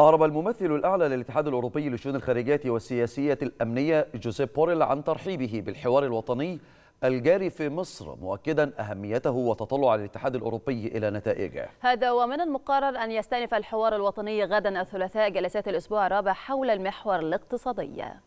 أعرب الممثل الأعلى للاتحاد الأوروبي للشؤون الخارجية والسياسية الأمنية جوزيف بوريل عن ترحيبه بالحوار الوطني الجاري في مصر مؤكدا أهميته وتطلع الاتحاد الأوروبي إلى نتائجه هذا ومن المقرر أن يستأنف الحوار الوطني غدا الثلاثاء جلسات الأسبوع الرابع حول المحور الاقتصادي